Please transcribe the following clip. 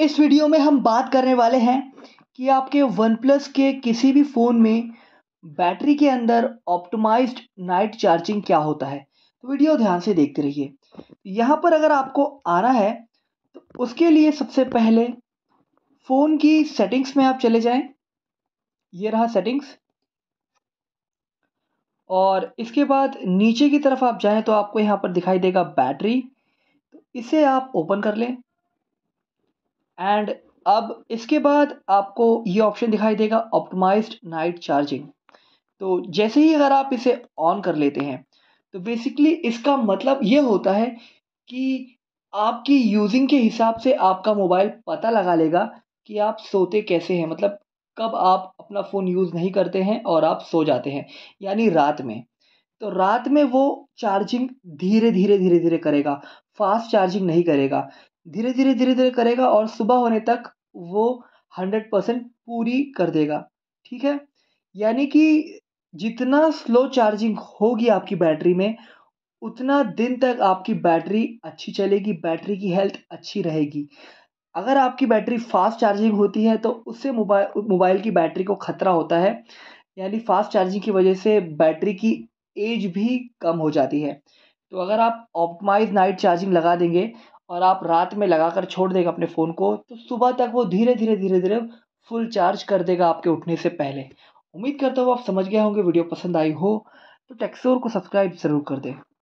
इस वीडियो में हम बात करने वाले हैं कि आपके वन प्लस के किसी भी फ़ोन में बैटरी के अंदर ऑप्टोमाइज्ड नाइट चार्जिंग क्या होता है तो वीडियो ध्यान से देखते रहिए यहाँ पर अगर आपको आना है तो उसके लिए सबसे पहले फ़ोन की सेटिंग्स में आप चले जाएं ये रहा सेटिंग्स और इसके बाद नीचे की तरफ आप जाएं तो आपको यहाँ पर दिखाई देगा बैटरी तो इसे आप ओपन कर लें एंड अब इसके बाद आपको ये ऑप्शन दिखाई देगा ऑप्टोमाइज्ड नाइट चार्जिंग तो जैसे ही अगर आप इसे ऑन कर लेते हैं तो बेसिकली इसका मतलब ये होता है कि आपकी यूजिंग के हिसाब से आपका मोबाइल पता लगा लेगा कि आप सोते कैसे हैं मतलब कब आप अपना फ़ोन यूज़ नहीं करते हैं और आप सो जाते हैं यानी रात में तो रात में वो चार्जिंग धीरे धीरे धीरे धीरे करेगा फास्ट चार्जिंग नहीं करेगा धीरे धीरे धीरे धीरे करेगा और सुबह होने तक वो हंड्रेड परसेंट पूरी कर देगा ठीक है यानी कि जितना स्लो चार्जिंग होगी आपकी बैटरी में उतना दिन तक आपकी बैटरी अच्छी चलेगी बैटरी की हेल्थ अच्छी रहेगी अगर आपकी बैटरी फास्ट चार्जिंग होती है तो उससे मोबाइल मोबाइल की बैटरी को खतरा होता है यानी फास्ट चार्जिंग की वजह से बैटरी की एज भी कम हो जाती है तो अगर आप ऑप्टिमाइज नाइट चार्जिंग लगा देंगे और आप रात में लगा कर छोड़ देगा अपने फ़ोन को तो सुबह तक वो धीरे धीरे धीरे धीरे फुल चार्ज कर देगा आपके उठने से पहले उम्मीद करता हूँ आप समझ गए होंगे वीडियो पसंद आई हो तो टेक्सोर को सब्सक्राइब ज़रूर कर दें